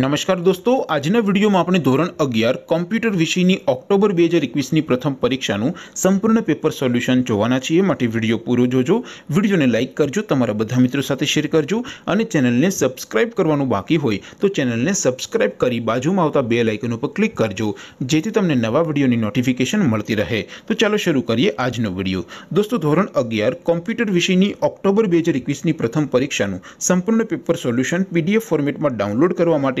નમસ્કાર દોસ્તો આજનો વિડિયોમાં આપણે ધોરણ 11 કમ્પ્યુટર વિષયની ઓક્ટોબર 2021 ની પ્રથમ પરીક્ષાનું સંપૂર્ણ પેપર સોલ્યુશન જોવાના છીએ માટે વિડિયો પૂરો જોજો વિડિયોને લાઈક કરજો તમારા બધા મિત્રો સાથે શેર કરજો અને ચેનલને સબ્સ્ક્રાઇબ કરવાનું બાકી હોય તો ચેનલને સબ્સ્ક્રાઇબ કરી બાજુમાં આવતા બેલ આઇકન ઉપર ક્લિક કરજો જેથી તમને નવા વિડિયોની નોટિફિકેશન મળતી રહે તો ચાલો શરૂ કરીએ આજનો વિડિયો દોસ્તો ધોરણ 11 કમ્પ્યુટર વિષયની ઓક્ટોબર 2021 ની પ્રથમ પરીક્ષાનું સંપૂર્ણ પેપર સોલ્યુશન પીડીએફ ફોર્મેટમાં ડાઉનલોડ કરવા માટે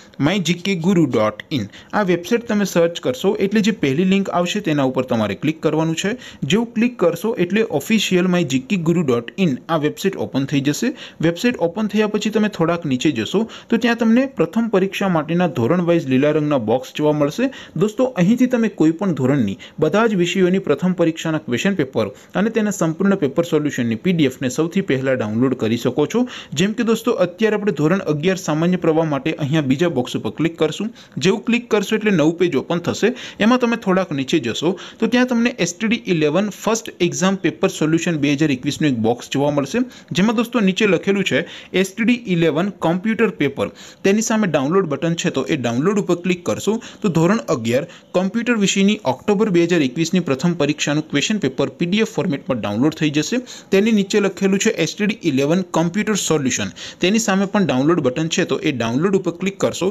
mygkguru.in આ વેબસાઈટ તમે સર્ચ કરશો એટલે જે પહેલી લિંક આવશે તેના ઉપર તમારે ક્લિક કરવાનું છે જેઉ ક્લિક કરશો એટલે ઓફિશિયલ mygkguru.in આ વેબસાઈટ ઓપન થઈ જશે વેબસાઈટ ઓપન થયા પછી તમે થોડાક નીચે જશો તો ત્યાં તમને પ્રથમ પરીક્ષા માટેના ધોરણ વાઈઝ લીલા રંગના બોક્સ જોવા મળશે દોસ્તો અહીંથી તમે કોઈ પણ ધોરણની બધા જ વિષયોની પ્રથમ પરીક્ષાના ક્વેશ્ચન પેપર અને તેના સંપૂર્ણ પેપર સોલ્યુશનની પીડીએફ ને સૌથી પહેલા ડાઉનલોડ કરી શકો છો જેમ કે દોસ્તો અત્યારે આપણે ધોરણ 11 સામાન્ય પ્રવાહ માટે અહીંયા બીજા બોક્સ ઉપર ક્લિક કરશું જેવું ક્લિક કરશું એટલે નવ પેજ ઓપન થશે એમાં તમે થોડાક નીચે જશો તો ત્યાં તમને STD 11 first exam paper solution 2021 નું એક બોક્સ જોવા મળશે જેમાં દોસ્તો નીચે લખેલું છે STD 11 કમ્પ્યુટર પેપર તેની સામે ડાઉનલોડ બટન છે તો એ ડાઉનલોડ ઉપર ક્લિક કરશું તો ધોરણ 11 કમ્પ્યુટર વિષયની ઓક્ટોબર 2021 ની પ્રથમ પરીક્ષાનું ક્વેશ્ચન પેપર PDF ફોર્મેટમાં ડાઉનલોડ થઈ જશે તેની નીચે લખેલું છે STD 11 કમ્પ્યુટર સોલ્યુશન તેની સામે પણ ડાઉનલોડ બટન છે તો એ ડાઉનલોડ ઉપર ક્લિક કરશો